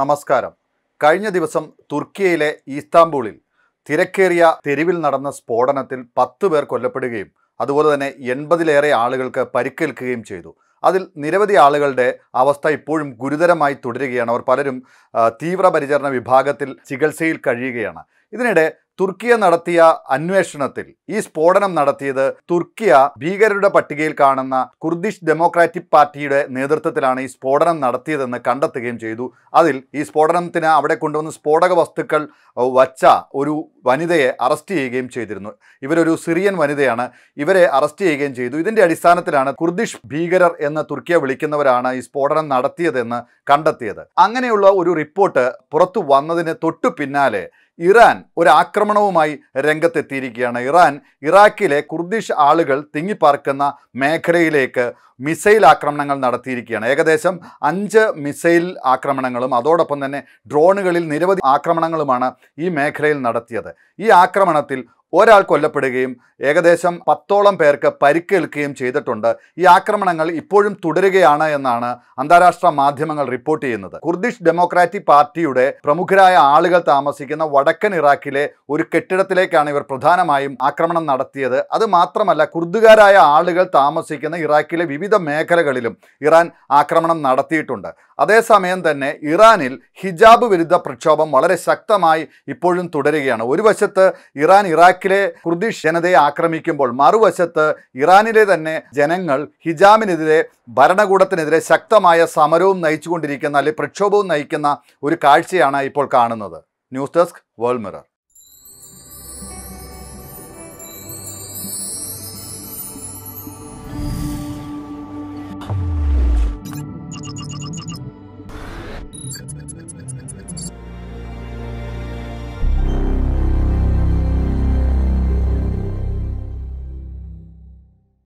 നമസ്കാരം കഴിഞ്ഞ ദിവസം തുർക്കിയയിലെ ഈസ്താംബൂളിൽ തിരക്കേറിയ തെരുവിൽ നടന്ന സ്ഫോടനത്തിൽ പത്ത് പേർ കൊല്ലപ്പെടുകയും അതുപോലെ തന്നെ എൺപതിലേറെ ആളുകൾക്ക് പരിക്കേൽക്കുകയും ചെയ്തു അതിൽ നിരവധി ആളുകളുടെ അവസ്ഥ ഇപ്പോഴും ഗുരുതരമായി തുടരുകയാണ് അവർ പലരും തീവ്രപരിചരണ വിഭാഗത്തിൽ ചികിത്സയിൽ കഴിയുകയാണ് ഇതിനിടെ തുർക്കിയ നടത്തിയ അന്വേഷണത്തിൽ ഈ സ്ഫോടനം നടത്തിയത് തുർക്കിയ ഭീകരരുടെ പട്ടികയിൽ കാണുന്ന കുർദിഷ് ഡെമോക്രാറ്റിക് പാർട്ടിയുടെ നേതൃത്വത്തിലാണ് ഈ സ്ഫോടനം നടത്തിയതെന്ന് കണ്ടെത്തുകയും ചെയ്തു അതിൽ ഈ സ്ഫോടനത്തിന് അവിടെ കൊണ്ടുവന്ന് സ്ഫോടക വസ്തുക്കൾ വച്ച ഒരു വനിതയെ അറസ്റ്റ് ചെയ്യുകയും ചെയ്തിരുന്നു ഇവരൊരു സിറിയൻ വനിതയാണ് ഇവരെ അറസ്റ്റ് ചെയ്യുകയും ചെയ്തു ഇതിൻ്റെ അടിസ്ഥാനത്തിലാണ് കുർദിഷ് ഭീകരർ എന്ന് തുർക്കിയ വിളിക്കുന്നവരാണ് ഈ സ്ഫോടനം നടത്തിയതെന്ന് കണ്ടെത്തിയത് അങ്ങനെയുള്ള ഒരു റിപ്പോർട്ട് പുറത്തു വന്നതിന് തൊട്ടു പിന്നാലെ ഇറാൻ ഒരു ആക്രമണവുമായി രംഗത്തെത്തിയിരിക്കുകയാണ് ഇറാൻ ഇറാഖിലെ കുർദിഷ് ആളുകൾ തിങ്ങിപ്പാർക്കുന്ന മേഖലയിലേക്ക് മിസൈൽ ആക്രമണങ്ങൾ നടത്തിയിരിക്കുകയാണ് ഏകദേശം അഞ്ച് മിസൈൽ ആക്രമണങ്ങളും അതോടൊപ്പം തന്നെ ഡ്രോണുകളിൽ നിരവധി ആക്രമണങ്ങളുമാണ് ഈ മേഖലയിൽ നടത്തിയത് ഈ ആക്രമണത്തിൽ ഒരാൾ കൊല്ലപ്പെടുകയും ഏകദേശം പത്തോളം പേർക്ക് പരിക്കേൽക്കുകയും ചെയ്തിട്ടുണ്ട് ഈ ആക്രമണങ്ങൾ ഇപ്പോഴും തുടരുകയാണ് എന്നാണ് അന്താരാഷ്ട്ര മാധ്യമങ്ങൾ റിപ്പോർട്ട് ചെയ്യുന്നത് കുർദിഷ് ഡെമോക്രാറ്റിക് പാർട്ടിയുടെ പ്രമുഖരായ ആളുകൾ താമസിക്കുന്ന വടക്കൻ ഇറാഖിലെ ഒരു കെട്ടിടത്തിലേക്കാണ് ഇവർ പ്രധാനമായും ആക്രമണം നടത്തിയത് അത് മാത്രമല്ല കുർദുകാരായ ആളുകൾ താമസിക്കുന്ന ഇറാഖിലെ വിവിധ മേഖലകളിലും ഇറാൻ ആക്രമണം നടത്തിയിട്ടുണ്ട് അതേസമയം തന്നെ ഇറാനിൽ ഹിജാബ് വിരുദ്ധ പ്രക്ഷോഭം വളരെ ശക്തമായി ഇപ്പോഴും തുടരുകയാണ് ഒരു വശത്ത് ഇറാൻ ഇറാഖ് ഇറാഖിലെ കുർദിഷ് ജനതയെ ആക്രമിക്കുമ്പോൾ മറുവശത്ത് ഇറാനിലെ തന്നെ ജനങ്ങൾ ഹിജാമിനെതിരെ ഭരണകൂടത്തിനെതിരെ ശക്തമായ സമരവും നയിച്ചുകൊണ്ടിരിക്കുന്ന അല്ലെങ്കിൽ പ്രക്ഷോഭവും നയിക്കുന്ന ഒരു കാഴ്ചയാണ് ഇപ്പോൾ കാണുന്നത് ന്യൂസ് ഡെസ്ക് വേൾഡ് മിറർ